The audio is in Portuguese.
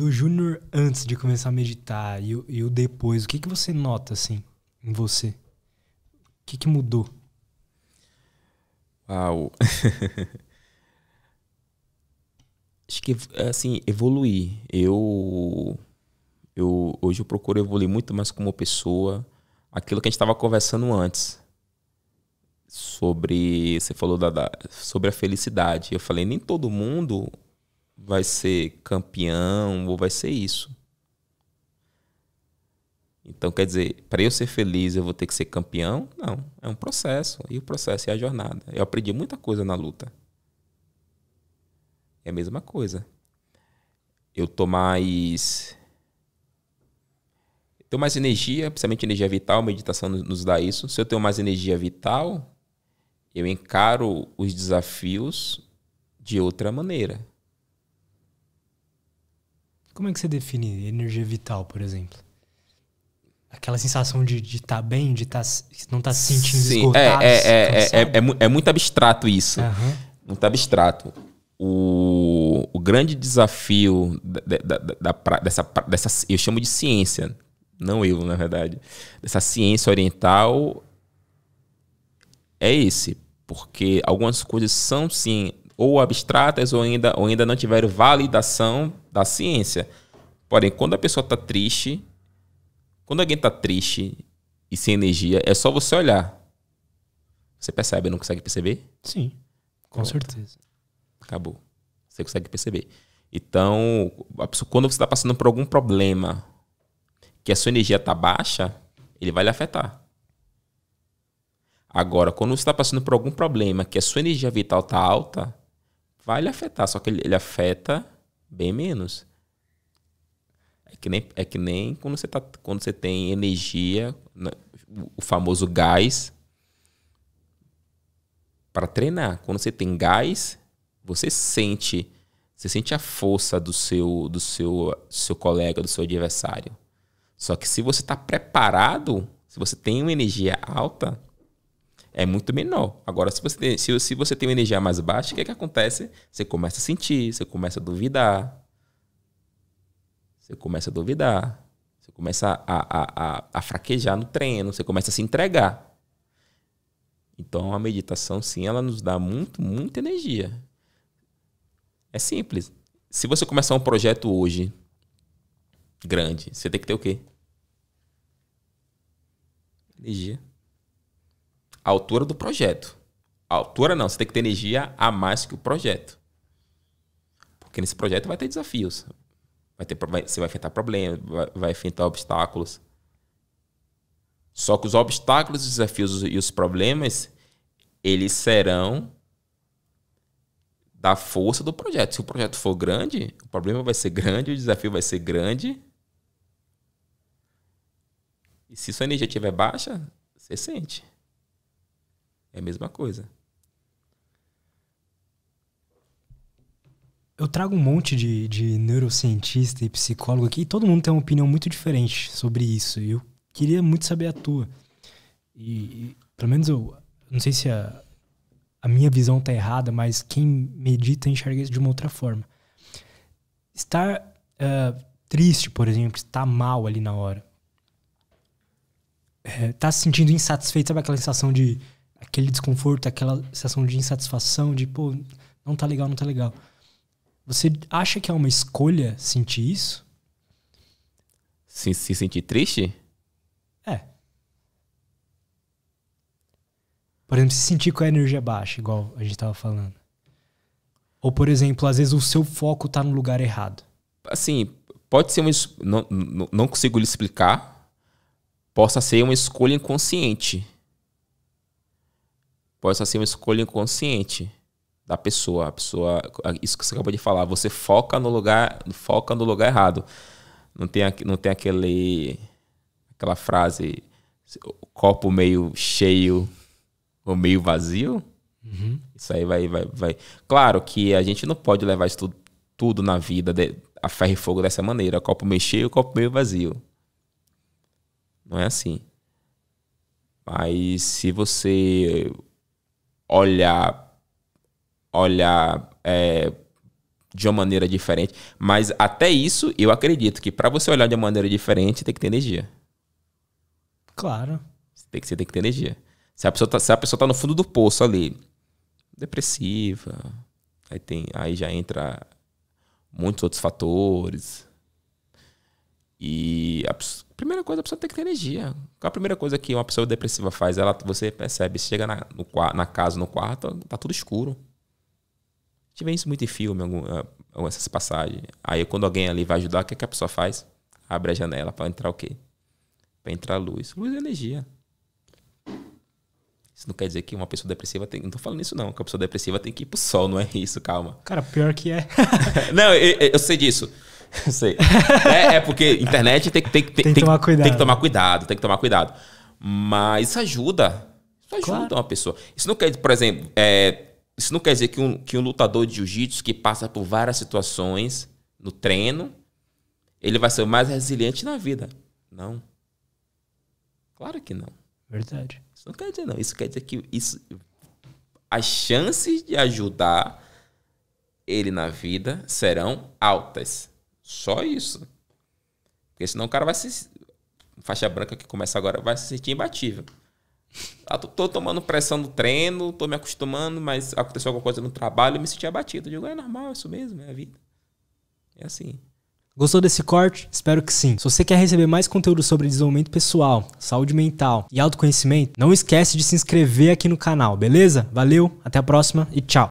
do Júnior antes de começar a meditar e, e, o depois, o que, que você nota assim em você? O que, que mudou? Uau! Acho que, assim, evoluir. Eu, eu. Hoje eu procuro evoluir muito mais como pessoa. Aquilo que a gente estava conversando antes. Sobre. Você falou da, da, sobre a felicidade. Eu falei, nem todo mundo vai ser campeão ou vai ser isso. Então, quer dizer, para eu ser feliz eu vou ter que ser campeão? Não, é um processo. E o processo é a jornada. Eu aprendi muita coisa na luta. É a mesma coisa. Eu tô mais. Eu tenho mais energia, principalmente energia vital, meditação nos dá isso. Se eu tenho mais energia vital, eu encaro os desafios de outra maneira. Como é que você define energia vital, por exemplo? Aquela sensação de estar tá bem, de tá, não estar tá se sentindo Sim, esgotado. É, é, tá é, é, é, é, muito abstrato isso. Uhum. Muito abstrato. O, o grande desafio da, da, da, dessa, dessa. Eu chamo de ciência, não eu, na verdade. Dessa ciência oriental é esse. Porque algumas coisas são, sim, ou abstratas ou ainda, ou ainda não tiveram validação da ciência. Porém, quando a pessoa está triste, quando alguém está triste e sem energia, é só você olhar. Você percebe, não consegue perceber? Sim, com Pronto. certeza. Acabou. Você consegue perceber. Então, pessoa, quando você está passando por algum problema que a sua energia está baixa, ele vai lhe afetar. Agora, quando você está passando por algum problema que a sua energia vital está alta, vai lhe afetar, só que ele, ele afeta bem menos. É que nem, é que nem quando, você tá, quando você tem energia, né, o famoso gás, para treinar. Quando você tem gás, você sente. Você sente a força do seu, do seu, seu colega, do seu adversário. Só que se você está preparado, se você tem uma energia alta, é muito menor. Agora, se você tem, se, se você tem uma energia mais baixa, o que, é que acontece? Você começa a sentir, você começa a duvidar. Você começa a duvidar. Você começa a, a, a, a fraquejar no treino, você começa a se entregar. Então a meditação, sim, ela nos dá muito, muita energia. É simples. Se você começar um projeto hoje, grande, você tem que ter o quê? Energia a altura do projeto. A altura não, você tem que ter energia a mais que o projeto. Porque nesse projeto vai ter desafios. Vai ter, vai, você vai enfrentar problemas, vai, vai enfrentar obstáculos. Só que os obstáculos, os desafios e os problemas, eles serão da força do projeto. Se o projeto for grande, o problema vai ser grande, o desafio vai ser grande. E se sua energia estiver baixa, você sente. É a mesma coisa. Eu trago um monte de, de neurocientista e psicólogo aqui e todo mundo tem uma opinião muito diferente sobre isso. E eu queria muito saber a tua. E, e pelo menos eu não sei se a, a minha visão está errada, mas quem medita enxerga isso de uma outra forma. Estar uh, triste, por exemplo, estar mal ali na hora. É, tá se sentindo insatisfeito, sabe aquela sensação de aquele desconforto, aquela sensação de insatisfação, de pô, não tá legal, não tá legal. Você acha que é uma escolha sentir isso? Se, se sentir triste? É. Por exemplo, se sentir com a energia baixa, igual a gente tava falando. Ou, por exemplo, às vezes o seu foco tá no lugar errado. Assim, pode ser uma. Não, não consigo lhe explicar. Possa ser uma escolha inconsciente possa assim, ser é uma escolha inconsciente da pessoa. A pessoa, isso que você acabou de falar, você foca no lugar, foca no lugar errado. Não tem, não tem aquele, aquela frase copo meio cheio ou meio vazio. Uhum. Isso aí vai, vai, vai. Claro que a gente não pode levar isso tudo, tudo na vida de, a ferro e fogo dessa maneira, copo meio cheio, copo meio vazio. Não é assim. Mas se você olhar, olhar é, de uma maneira diferente. Mas até isso, eu acredito que para você olhar de uma maneira diferente, tem que ter energia. Claro. Você tem que, você tem que ter energia. Se a, pessoa tá, se a pessoa tá no fundo do poço ali, depressiva, aí, tem, aí já entra muitos outros fatores. E a pessoa Primeira coisa, a pessoa tem que ter energia. Qual a primeira coisa que uma pessoa depressiva faz? Ela, você percebe, chega na, no, na casa, no quarto, tá tudo escuro. A gente vê isso muito em filme, eh, algum, essas passagens. Aí quando alguém ali vai ajudar, o que, é que a pessoa faz? Abre a janela para entrar o quê? Para entrar luz. Luz é energia. Isso não quer dizer que uma pessoa depressiva tem. Não tô falando isso, não. Que a pessoa depressiva tem que ir pro sol, não é isso, calma. Cara, pior que é. não, eu, eu sei disso. Sei. É, é, porque internet tem, tem, tem, tem, que tomar cuidado. tem que tomar cuidado, tem que tomar cuidado. Mas isso ajuda. Isso ajuda claro. uma pessoa. Isso não quer, por exemplo, é, isso não quer dizer que um, que um lutador de jiu-jitsu que passa por várias situações no treino, ele vai ser o mais resiliente na vida. Não. Claro que não. Verdade. Isso não quer dizer não. Isso quer dizer que isso, as chances de ajudar ele na vida serão altas. Só isso. Porque senão o cara vai se. Faixa branca que começa agora vai se sentir imbatível. tô, tô, tomando pressão no treino, tô me acostumando, mas aconteceu alguma coisa no trabalho e me senti abatido. Eu digo, é normal, é isso mesmo, é a vida. É assim. Gostou desse corte? Espero que sim. Se você quer receber mais conteúdo sobre desenvolvimento pessoal, saúde mental e autoconhecimento, não esquece de se inscrever aqui no canal, beleza? Valeu, até a próxima e tchau!